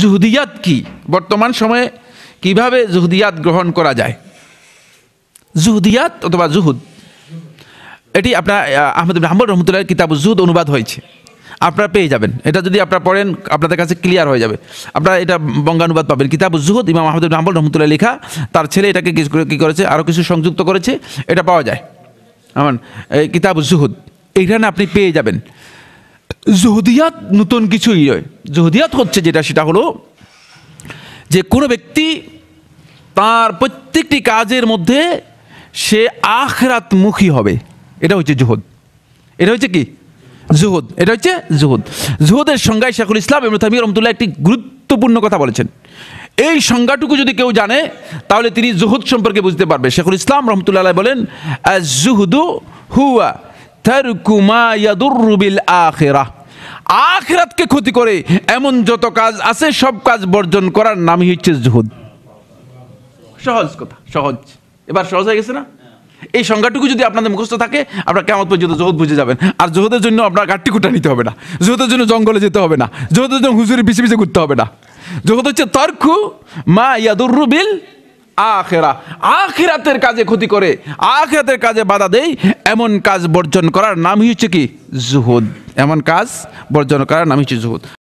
জুহদিয়াত কি বর্তমান সময়ে কিভাবে জুহদিয়াত গ্রহণ করা যায় জুহদিয়াত অথবা জুহুদ এটি আপনার আহমেদ রাহমুল রহমতুল্লাহ কিতাব জুদ অনুবাদ হয়েছে আপনারা পেয়ে যাবেন এটা যদি আপনারা পড়েন আপনাদের কাছে ক্লিয়ার হয়ে যাবে আপনারা এটা বঙ্গানুবাদ পাবেন কিতাব জুহুদ ইমাম আহমদ রাহমুল রহমতুল্লাহ লেখা তার ছেলে এটাকে কী করেছে আরও কিছু সংযুক্ত করেছে এটা পাওয়া যায় আমার কিতাব জুহুদ এইখানে আপনি পেয়ে যাবেন জুহুদিয়াত নতুন কিছুই নয় জহুদিয়াত হচ্ছে যেটা সেটা হলো যে কোনো ব্যক্তি তার প্রত্যেকটি কাজের মধ্যে সে আখরাত মুখী হবে এটা হচ্ছে জুহদ এটা হচ্ছে কি জুহদ এটা হচ্ছে জুহদ জুহদের সংজ্ঞায় শেখুল ইসলাম এবং তামির রহমতুল্লাহ একটি গুরুত্বপূর্ণ কথা বলেছেন এই সংজ্ঞাটুকু যদি কেউ জানে তাহলে তিনি জুহদ সম্পর্কে বুঝতে পারবে শেখুল ইসলাম রহমতুল্লাহ বলেন জুহুদু হুয়া থারকুমা ইয়াদুর রুবিল আখেরা আখরাতকে ক্ষতি করে এমন যত কাজ আছে সব কাজ বর্জন করার নামই হচ্ছে জুহুদ সহজ কথা সহজ এবার সহজ হয়ে গেছে না এই সংজ্ঞাটুকু যদি আপনাদের মুখস্থ থাকে আপনার কেমন পর্যন্ত জহুদ বুঝে যাবেন আর জহুদের জন্য আপনার গাঠটি কুটা নিতে হবে না জহুদের জন্য জঙ্গলে যেতে হবে না জহুদের জন্য হুজুরি পিছিয়ে পিছিয়ে ঘুরতে হবে না জহুদ হচ্ছে তর্ক মা ইয়াদুর রুবিল আখেরা আখেরাতের কাজে ক্ষতি করে আখেরাতের কাজে বাধা দেয় এমন কাজ বর্জন করার নাম হচ্ছে কি জুহুদ এমন কাজ বর্জন করার নাম হচ্ছে জুহুদ